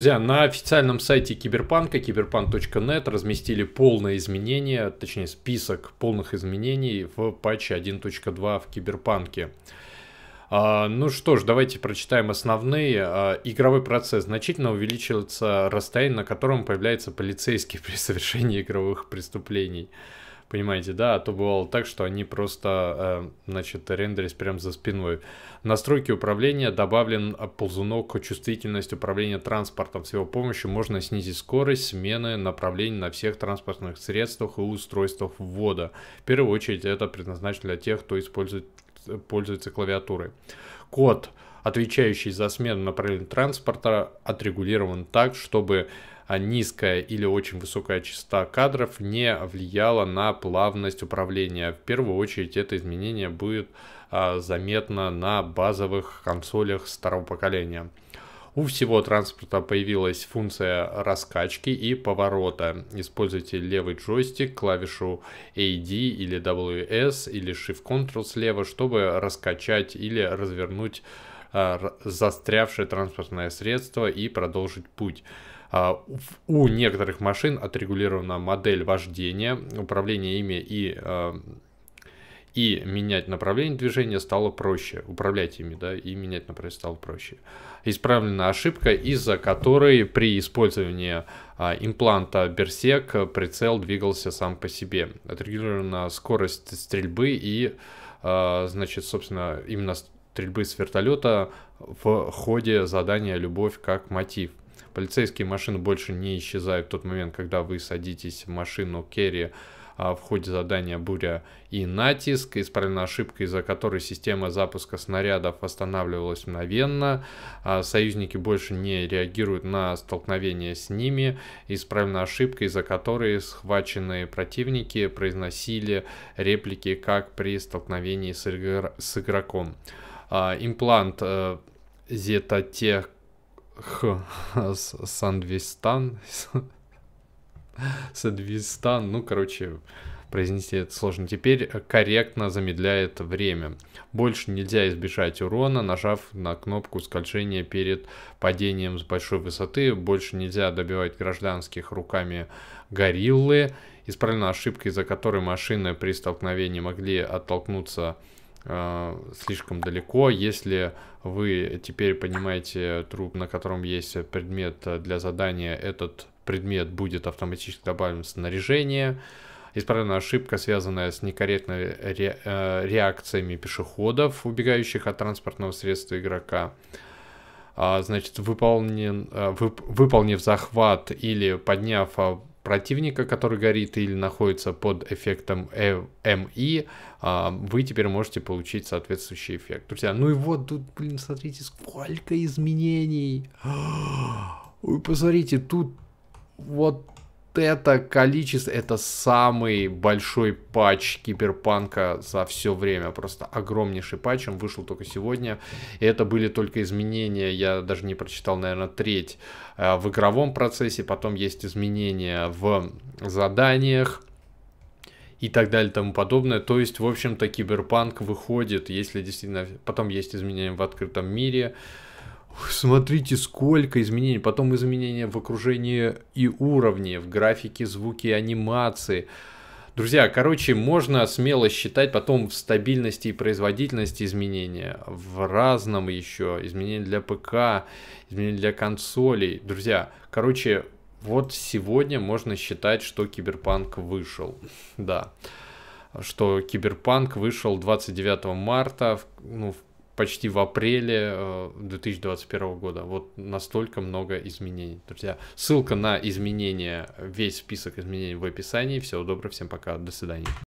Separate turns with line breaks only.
Друзья, на официальном сайте Киберпанка, киберпанк.нет, разместили полное изменение, точнее список полных изменений в патче 1.2 в Киберпанке. А, ну что ж, давайте прочитаем основные. А, игровой процесс. Значительно увеличивается расстояние, на котором появляется полицейский при совершении игровых преступлений понимаете, да, а то бывало так, что они просто, э, значит, рендерились прямо за спиной. Настройки управления добавлен э, ползунок чувствительность управления транспортом. С его помощью можно снизить скорость смены направлений на всех транспортных средствах и устройствах ввода. В первую очередь это предназначено для тех, кто использует пользуется клавиатурой. Код, отвечающий за смену направления транспорта, отрегулирован так, чтобы а, низкая или очень высокая частота кадров не влияла на плавность управления. В первую очередь это изменение будет а, заметно на базовых консолях старого поколения. У всего транспорта появилась функция раскачки и поворота. Используйте левый джойстик, клавишу AD или WS или Shift Ctrl слева, чтобы раскачать или развернуть э, застрявшее транспортное средство и продолжить путь. А, у некоторых машин отрегулирована модель вождения, управление ими и а, и менять направление движения стало проще. Управлять ими, да, и менять направление стало проще. Исправлена ошибка, из-за которой при использовании а, импланта Берсек прицел двигался сам по себе. Отрегулирована скорость стрельбы и, а, значит, собственно, именно стрельбы с вертолета в ходе задания «Любовь как мотив». Полицейские машины больше не исчезают в тот момент, когда вы садитесь в машину Керри а, в ходе задания «Буря» и «Натиск». Исправлена ошибка, из-за которой система запуска снарядов восстанавливалась мгновенно. А союзники больше не реагируют на столкновение с ними. Исправлена ошибка, из-за которой схваченные противники произносили реплики, как при столкновении с, игр с игроком. А, имплант э, Зетатех Сандвистан Садвистан, ну, короче, произнести это сложно. Теперь корректно замедляет время. Больше нельзя избежать урона, нажав на кнопку скольжения перед падением с большой высоты. Больше нельзя добивать гражданских руками гориллы. Исправлена ошибка, из-за которой машины при столкновении могли оттолкнуться э, слишком далеко. Если вы теперь понимаете труп, на котором есть предмет для задания, этот предмет будет автоматически добавлен в снаряжение. Исправлена ошибка, связанная с некорректными э, реакциями пешеходов, убегающих от транспортного средства игрока. А, значит, выполнен, э, вып, выполнив захват или подняв а, противника, который горит или находится под эффектом э, МИ, эм а, вы теперь можете получить соответствующий эффект. Друзья, ну и вот тут, блин, смотрите, сколько изменений. Вы посмотрите, тут вот это количество, это самый большой патч Киберпанка за все время. Просто огромнейший патч, он вышел только сегодня. И это были только изменения, я даже не прочитал, наверное, треть э, в игровом процессе. Потом есть изменения в заданиях и так далее и тому подобное. То есть, в общем-то, Киберпанк выходит, если действительно... Потом есть изменения в открытом мире, Смотрите, сколько изменений. Потом изменения в окружении и уровне, в графике, звуке, анимации. Друзья, короче, можно смело считать потом в стабильности и производительности изменения, в разном еще, изменения для ПК, изменения для консолей. Друзья, короче, вот сегодня можно считать, что Киберпанк вышел. Да, что Киберпанк вышел 29 марта, ну, в почти в апреле 2021 э, года. Вот настолько много изменений. Друзья, ссылка на изменения, весь список изменений в описании. Всего доброго, всем пока, до свидания.